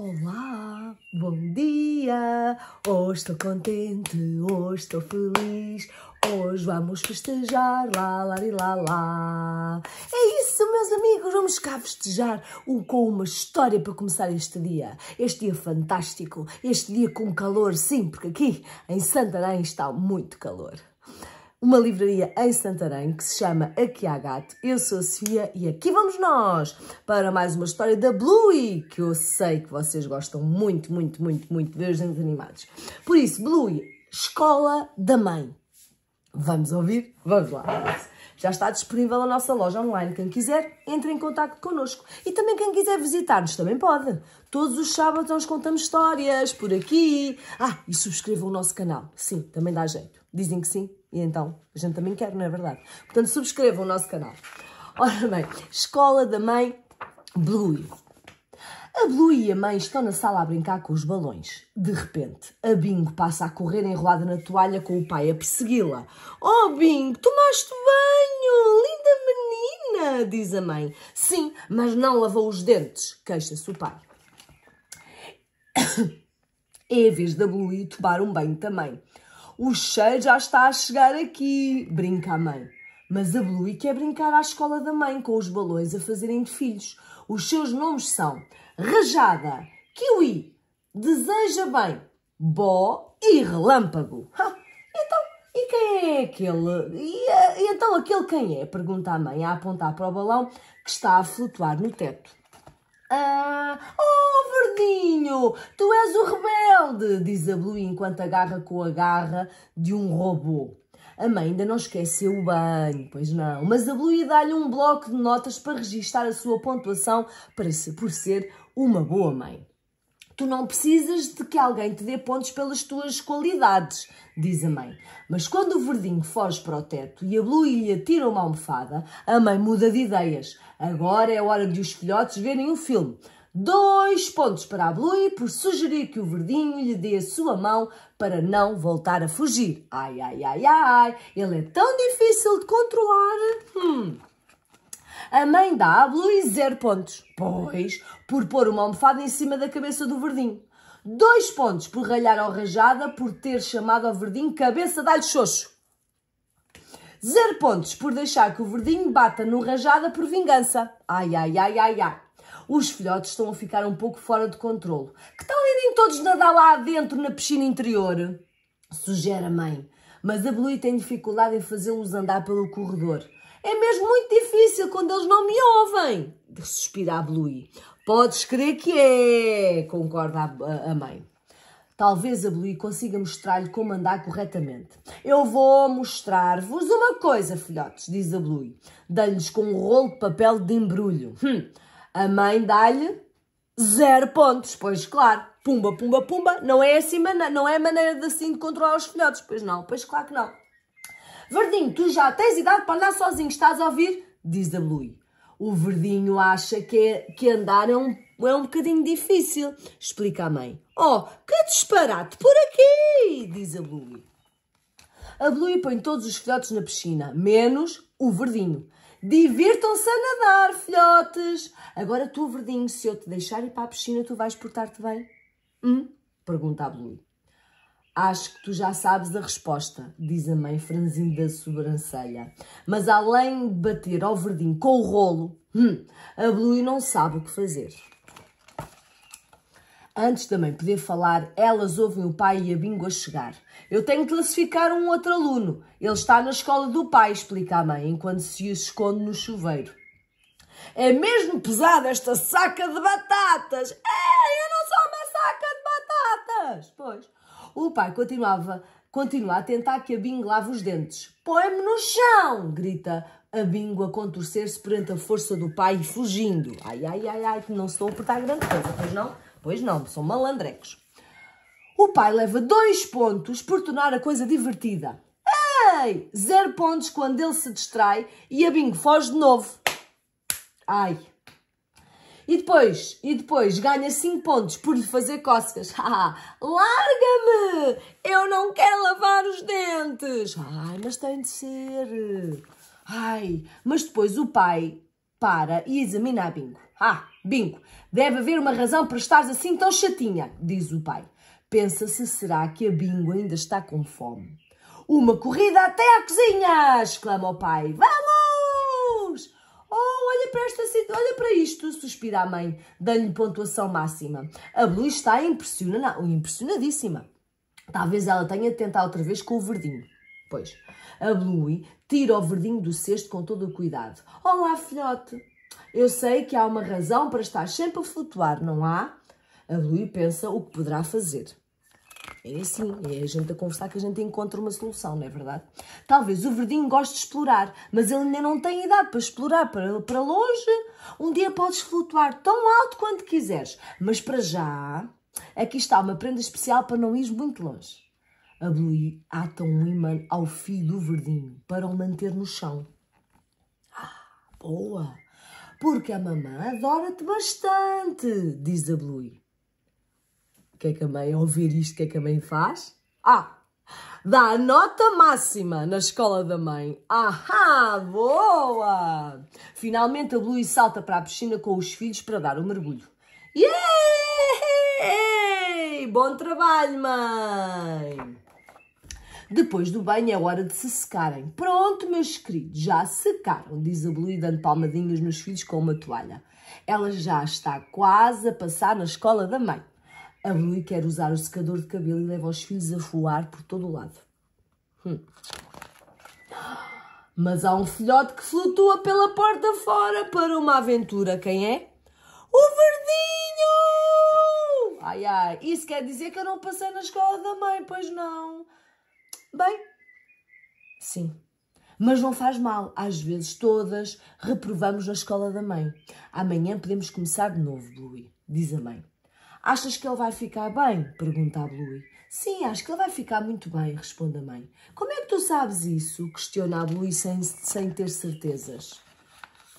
Olá, bom dia! Hoje estou contente, hoje estou feliz, hoje vamos festejar, lá, lá, lá, lá. É isso, meus amigos, vamos cá festejar com uma história para começar este dia. Este dia fantástico, este dia com calor, sim, porque aqui em Santarém está muito calor uma livraria em Santarém que se chama Aqui há Gato. Eu sou a Sofia e aqui vamos nós para mais uma história da Bluey, que eu sei que vocês gostam muito, muito, muito, muito de desenhos animados. Por isso, Bluey, Escola da Mãe. Vamos ouvir? Vamos lá. Já está disponível a nossa loja online. Quem quiser, entre em contato connosco. E também quem quiser visitar-nos também pode. Todos os sábados nós contamos histórias por aqui. Ah, e subscrevam o nosso canal. Sim, também dá jeito. Dizem que sim, e então a gente também quer, não é verdade? Portanto, subscrevam o nosso canal. Ora bem, Escola da Mãe Bluey. A Bluey e a mãe estão na sala a brincar com os balões. De repente, a Bingo passa a correr enrolada na toalha com o pai a persegui-la. Oh, Bingo, tomaste banho! Linda menina! Diz a mãe. Sim, mas não lavou os dentes, queixa-se o pai. É a vez da Bluey tomar um banho também. O cheiro já está a chegar aqui, brinca a mãe. Mas a Bluey quer brincar à escola da mãe com os balões a fazerem de filhos. Os seus nomes são Rajada, Kiwi, Deseja Bem, Bó e Relâmpago. Ha! Então, e quem é aquele? E, e então aquele quem é? Pergunta a mãe a apontar para o balão que está a flutuar no teto. Ah, oh, verdinho, tu és o rebelde, diz a Blue enquanto agarra com a garra de um robô. A mãe ainda não esqueceu o banho, pois não, mas a Blue dá-lhe um bloco de notas para registar a sua pontuação para se, por ser uma boa mãe. Tu não precisas de que alguém te dê pontos pelas tuas qualidades, diz a mãe. Mas quando o verdinho foge para o teto e a Blue lhe atira uma almofada, a mãe muda de ideias. Agora é hora de os filhotes verem um filme. Dois pontos para a Blue por sugerir que o verdinho lhe dê a sua mão para não voltar a fugir. Ai, ai, ai, ai, ele é tão difícil de controlar. Hum. A mãe dá a Bluey zero pontos. Pois, por pôr uma almofada em cima da cabeça do verdinho. Dois pontos por ralhar ao rajada por ter chamado ao verdinho cabeça de alho xoxo. Zero pontos por deixar que o verdinho bata no rajada por vingança. Ai, ai, ai, ai, ai. Os filhotes estão a ficar um pouco fora de controle. Que tal irem todos nadar lá dentro na piscina interior? Sugere a mãe. Mas a Bluey tem dificuldade em fazê-los andar pelo corredor. É mesmo muito difícil quando eles não me ouvem. Suspira a Bluey. Podes crer que é, concorda a, a mãe. Talvez a Bluey consiga mostrar-lhe como andar corretamente. Eu vou mostrar-vos uma coisa, filhotes, diz a Bluey. Dá-lhes com um rolo de papel de embrulho. Hum. A mãe dá-lhe zero pontos, pois claro. Pumba, pumba, pumba. Não é assim, não é maneira de assim de controlar os filhotes. Pois não, pois claro que não. Verdinho, tu já tens idade para andar sozinho, estás a ouvir? Diz a Lui. O Verdinho acha que, é, que andar é um, é um bocadinho difícil, explica a mãe. Oh, que disparate por aqui, diz a Lui. A Lui põe todos os filhotes na piscina, menos o Verdinho. Divirtam-se a nadar, filhotes! Agora tu, Verdinho, se eu te deixar ir para a piscina, tu vais portar-te bem? Hum? Pergunta a Blue. Acho que tu já sabes a resposta, diz a mãe, franzindo a sobrancelha. Mas além de bater ao verdinho com o rolo, hum, a Blue não sabe o que fazer. Antes da mãe poder falar, elas ouvem o pai e a Bingo a chegar. Eu tenho que classificar um outro aluno. Ele está na escola do pai, explica a mãe, enquanto se esconde no chuveiro. É mesmo pesada esta saca de batatas! O pai continuava, continua a tentar que a Bing lave os dentes. Põe-me no chão! grita a Bingo a contorcer-se perante a força do pai e fugindo. Ai, ai, ai, ai, que não estão a portar grande coisa, pois não? Pois não, são malandrecos. O pai leva dois pontos por tornar a coisa divertida. Ei! Zero pontos quando ele se distrai e a Bingo foge de novo. Ai, e depois, e depois ganha 5 pontos por lhe fazer cócegas. Larga-me! Eu não quero lavar os dentes! Ai, mas tem de ser. Ai, mas depois o pai para e examina a Bingo. Ah, Bingo, deve haver uma razão para estares assim tão chatinha, diz o pai. Pensa-se, será que a Bingo ainda está com fome? Uma corrida até à cozinha! exclama o pai. Vamos! olha para, esta, olha para isto, suspira a mãe, dando-lhe pontuação máxima. A Blue está impressiona, impressionadíssima. Talvez ela tenha de tentar outra vez com o verdinho. Pois, a Blue tira o verdinho do cesto com todo o cuidado. Olá, filhote! Eu sei que há uma razão para estar sempre a flutuar, não há? A Blue pensa o que poderá fazer. É assim, é a gente a conversar que a gente encontra uma solução, não é verdade? Talvez o verdinho goste de explorar, mas ele ainda não tem idade para explorar para, para longe. Um dia podes flutuar tão alto quanto quiseres, mas para já, aqui está uma prenda especial para não ir muito longe. A Bluey ata um imã ao fio do verdinho para o manter no chão. Ah, boa! Porque a mamã adora-te bastante, diz a Bluey. O que é que a mãe, ao ouvir isto, o que é que a mãe faz? Ah! Dá a nota máxima na escola da mãe. Ahá! Boa! Finalmente a Blue salta para a piscina com os filhos para dar o um mergulho. Yay! Bom trabalho, mãe! Depois do banho é hora de se secarem. Pronto, meus queridos, já secaram, diz a Blue, dando palmadinhas nos filhos com uma toalha. Ela já está quase a passar na escola da mãe. A Rui quer usar o secador de cabelo e leva os filhos a voar por todo o lado. Hum. Mas há um filhote que flutua pela porta fora para uma aventura. Quem é? O verdinho! Ai, ai, isso quer dizer que eu não passei na escola da mãe, pois não? Bem, sim. Mas não faz mal, às vezes todas reprovamos na escola da mãe. Amanhã podemos começar de novo, Bluey, diz a mãe. Achas que ele vai ficar bem? Pergunta a Bluey. Sim, acho que ele vai ficar muito bem, responde a mãe. Como é que tu sabes isso? Questiona a Bluey sem, sem ter certezas.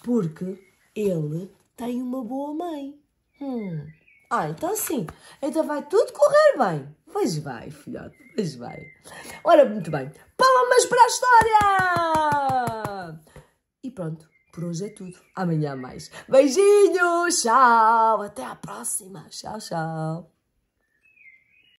Porque ele tem uma boa mãe. Hum. Ah, então sim. Então vai tudo correr bem. Pois vai, filhote, pois vai. Ora, muito bem. Palmas para a história! E pronto. Por hoje é tudo. Amanhã mais. Beijinhos, tchau. Até a próxima. Tchau, tchau.